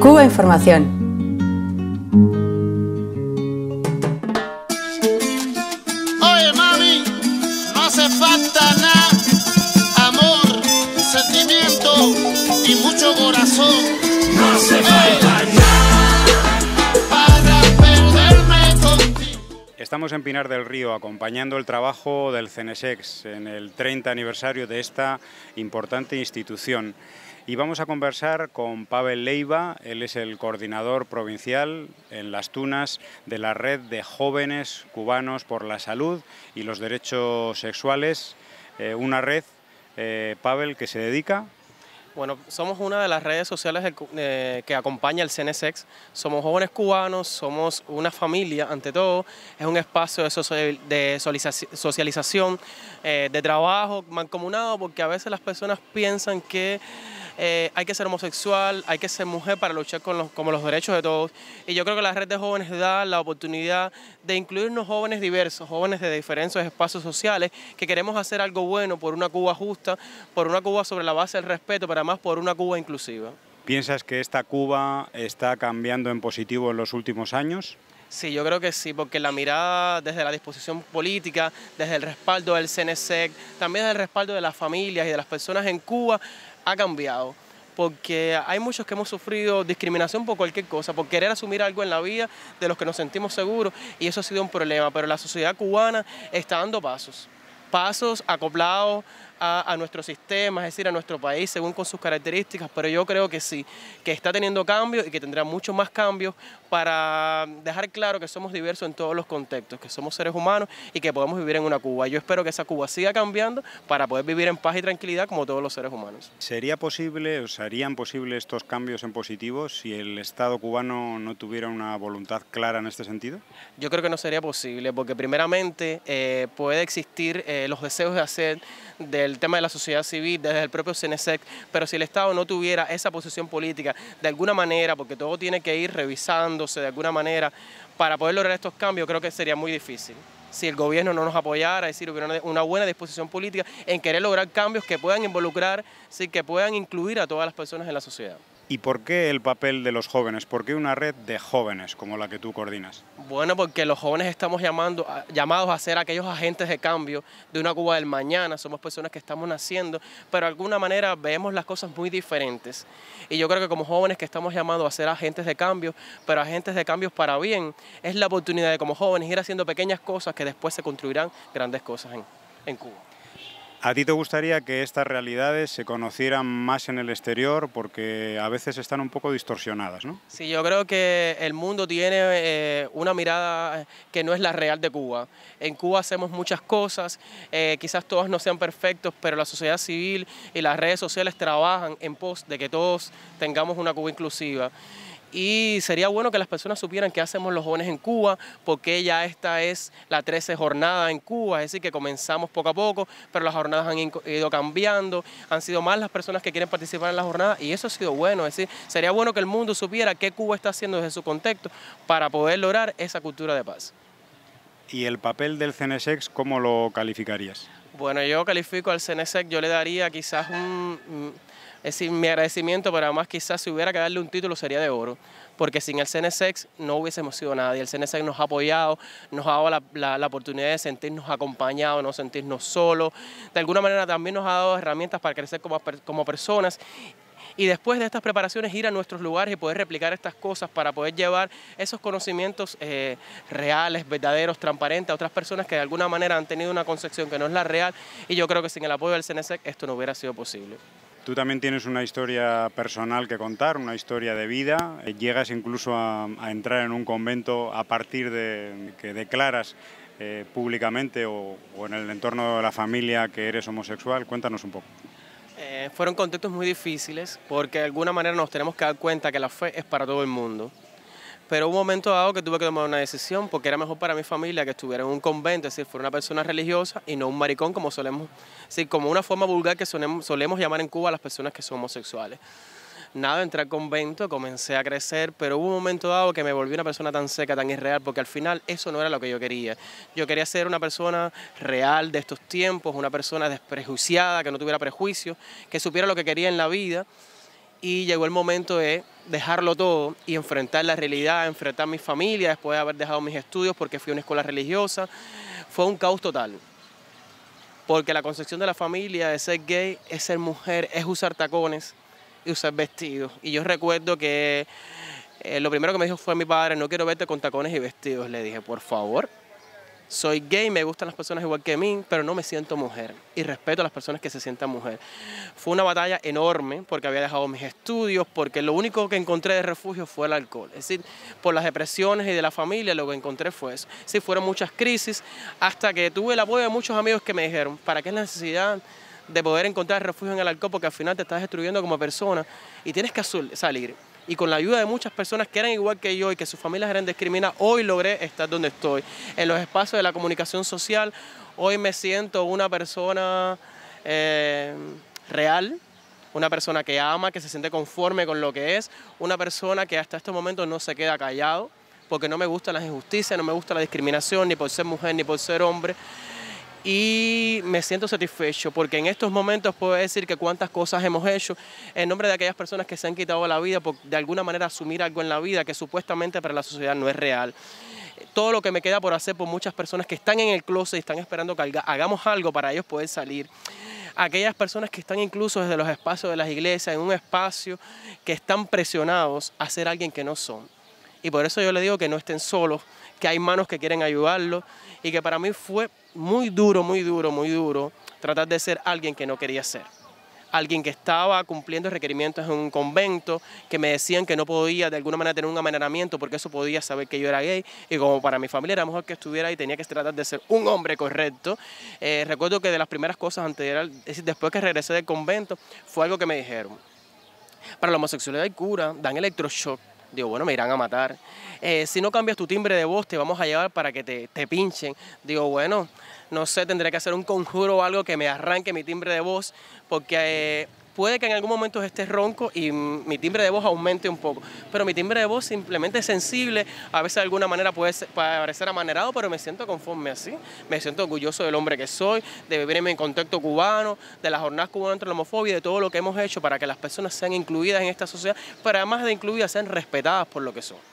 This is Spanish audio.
Cuba Información. Oye, mami, no se falta nada. Amor, sentimiento y mucho corazón. No se eh, falta nada para perderme contigo. Estamos en Pinar del Río acompañando el trabajo del CENESEX en el 30 aniversario de esta importante institución. Y vamos a conversar con Pavel Leiva, él es el coordinador provincial en Las Tunas de la Red de Jóvenes Cubanos por la Salud y los Derechos Sexuales, eh, una red, eh, Pavel, que se dedica bueno, somos una de las redes sociales eh, que acompaña el CNSEX... Somos jóvenes cubanos, somos una familia ante todo. Es un espacio de, socialización, de trabajo mancomunado, porque a veces las personas piensan que eh, hay que ser homosexual, hay que ser mujer para luchar con los, como los derechos de todos. Y yo creo que la red de jóvenes da la oportunidad de incluirnos jóvenes diversos, jóvenes de diferentes espacios sociales, que queremos hacer algo bueno por una Cuba justa, por una Cuba sobre la base del respeto, pero además por una Cuba inclusiva. ¿Piensas que esta Cuba está cambiando en positivo en los últimos años? Sí, yo creo que sí, porque la mirada desde la disposición política, desde el respaldo del CNSEC, también desde el respaldo de las familias y de las personas en Cuba, ha cambiado porque hay muchos que hemos sufrido discriminación por cualquier cosa, por querer asumir algo en la vida de los que nos sentimos seguros y eso ha sido un problema, pero la sociedad cubana está dando pasos, pasos acoplados a, nuestro sistema, es decir, a nuestro país, según con sus características, pero yo creo que sí, que está teniendo cambios y que tendrá muchos más cambios para dejar claro que somos diversos en todos los contextos, que somos seres humanos y que podemos vivir en una Cuba. Yo espero que esa Cuba siga cambiando para poder vivir en paz y tranquilidad como todos los seres humanos. ¿Sería posible, o serían posibles estos cambios en positivo si el Estado cubano no tuviera una voluntad clara en este sentido? Yo creo que no sería posible, porque primeramente eh, puede existir eh, los deseos de hacer del el tema de la sociedad civil, desde el propio CNESEC, e pero si el Estado no tuviera esa posición política de alguna manera, porque todo tiene que ir revisándose de alguna manera, para poder lograr estos cambios creo que sería muy difícil si el gobierno no nos apoyara, es decir, hubiera una buena disposición política en querer lograr cambios que puedan involucrar, que puedan incluir a todas las personas en la sociedad. ¿Y por qué el papel de los jóvenes? ¿Por qué una red de jóvenes como la que tú coordinas? Bueno, porque los jóvenes estamos llamados a ser aquellos agentes de cambio de una Cuba del mañana. Somos personas que estamos naciendo, pero de alguna manera vemos las cosas muy diferentes. Y yo creo que como jóvenes que estamos llamados a ser agentes de cambio, pero agentes de cambio para bien, es la oportunidad de como jóvenes ir haciendo pequeñas cosas que después se construirán grandes cosas en Cuba. ¿A ti te gustaría que estas realidades se conocieran más en el exterior porque a veces están un poco distorsionadas, Sí, yo creo que el mundo tiene eh, una mirada que no es la real de Cuba. En Cuba hacemos muchas cosas, eh, quizás todas no sean perfectas, pero la sociedad civil y las redes sociales trabajan en pos de que todos tengamos una Cuba inclusiva y sería bueno que las personas supieran qué hacemos los jóvenes en Cuba, porque ya esta es la 13 jornada en Cuba, es decir, que comenzamos poco a poco, pero las jornadas han ido cambiando, han sido más las personas que quieren participar en la jornada y eso ha sido bueno, es decir, sería bueno que el mundo supiera qué Cuba está haciendo desde su contexto para poder lograr esa cultura de paz. ¿Y el papel del CNSEX cómo lo calificarías? Bueno, yo califico al CNSEC, yo le daría quizás un mm, es decir, mi agradecimiento, pero además quizás si hubiera que darle un título sería de oro, porque sin el cnsX no hubiésemos sido nadie. el CNSX nos ha apoyado, nos ha dado la, oportunidad de sentirnos acompañados, no sentirnos solos. De alguna manera también nos ha dado herramientas para crecer como, personas y después de estas preparaciones ir a nuestros lugares y poder replicar estas cosas para poder llevar esos conocimientos eh, reales, verdaderos, transparentes a otras personas que de alguna manera han tenido una concepción que no es la real y yo creo que sin el apoyo del CNSEC esto no hubiera sido posible. Tú también tienes una historia personal que contar, una historia de vida. Eh, llegas incluso a, entrar en un convento a partir de que declaras eh, públicamente o, en el entorno de la familia que eres homosexual. Cuéntanos un poco. Eh, fueron contextos muy difíciles porque de alguna manera nos tenemos que dar cuenta que la fe es para todo el mundo pero un momento dado que tuve que tomar una decisión porque era mejor para mi familia que estuviera en un convento, es decir, fuera una persona religiosa y no un maricón, como solemos, como una forma vulgar que solemos, solemos llamar en Cuba a las personas que son homosexuales. Nada, entré al convento, comencé a crecer, pero hubo un momento dado que me volví una persona tan seca, tan irreal, porque al final eso no era lo que yo quería. Yo quería ser una persona real de estos tiempos, una persona desprejuiciada, que no tuviera prejuicios, que supiera lo que quería en la vida y llegó el momento de dejarlo todo y enfrentar la realidad, enfrentar mi familia después de haber dejado mis estudios porque fui a una escuela religiosa. Fue un caos total. Porque la concepción de la familia de ser gay es ser mujer, es usar tacones y usar vestidos. Y yo recuerdo que eh, lo primero que me dijo fue mi padre, no quiero verte con tacones y vestidos. Le dije, por favor, soy gay, me gustan las personas igual que a mí, pero no me siento mujer. Y respeto a las personas que se sientan mujer. Fue una batalla enorme porque había dejado mis estudios, porque lo único que encontré de refugio fue el alcohol. Es decir, por las depresiones y de la familia lo que encontré fue eso. Sí, fueron muchas crisis hasta que tuve el apoyo de muchos amigos que me dijeron, ¿para qué es la necesidad de poder encontrar refugio en el alcohol? Porque al final te estás destruyendo como persona y tienes que salir y con la ayuda de muchas personas que eran igual que yo y que sus familias eran discriminadas, hoy logré estar donde estoy. En los espacios de la comunicación social, hoy me siento una persona eh, real, una persona que ama, que se siente conforme con lo que es, una persona que hasta este momento no se queda callado, porque no me gustan las injusticias, no me gusta la discriminación, ni por ser mujer, ni por ser hombre y me siento satisfecho porque en estos momentos puedo decir que cuántas cosas hemos hecho en nombre de aquellas personas que se han quitado la vida por de alguna manera asumir algo en la vida que supuestamente para la sociedad no es real. Todo lo que me queda por hacer por muchas personas que están en el closet y están esperando que hagamos algo para ellos poder salir aquellas personas que están incluso desde los espacios de las iglesias, en un espacio que están presionados a ser alguien que no son. Y por eso yo le digo que no estén solos, que hay manos que quieren ayudarlos y que para mí fue muy duro, muy duro, muy duro tratar de ser alguien que no quería ser. Alguien que estaba cumpliendo requerimientos en un convento, que me decían que no podía de alguna manera tener un amenazamiento porque eso podía saber que yo era gay. Y como para mi familia era mejor que estuviera ahí, tenía que tratar de ser un hombre correcto. Eh, recuerdo que de las primeras cosas después que regresé del convento, fue algo que me dijeron. Para la homosexualidad hay cura, dan electroshock Digo, bueno, me irán a matar. Eh, si no cambias tu timbre de voz, te vamos a llevar para que te, te pinchen. Digo, bueno, no sé, tendré que hacer un conjuro o algo que me arranque mi timbre de voz, porque eh, puede que en algún momento esté ronco y mi timbre de voz aumente un poco, pero mi timbre de voz simplemente es sensible, a veces de alguna manera puede parecer amanerado, pero me siento conforme así, me siento orgulloso del hombre que soy, de vivir en mi contexto cubano, de las jornadas cubanas contra la homofobia, de todo lo que hemos hecho para que las personas sean incluidas en esta sociedad, pero además de incluidas sean respetadas por lo que son.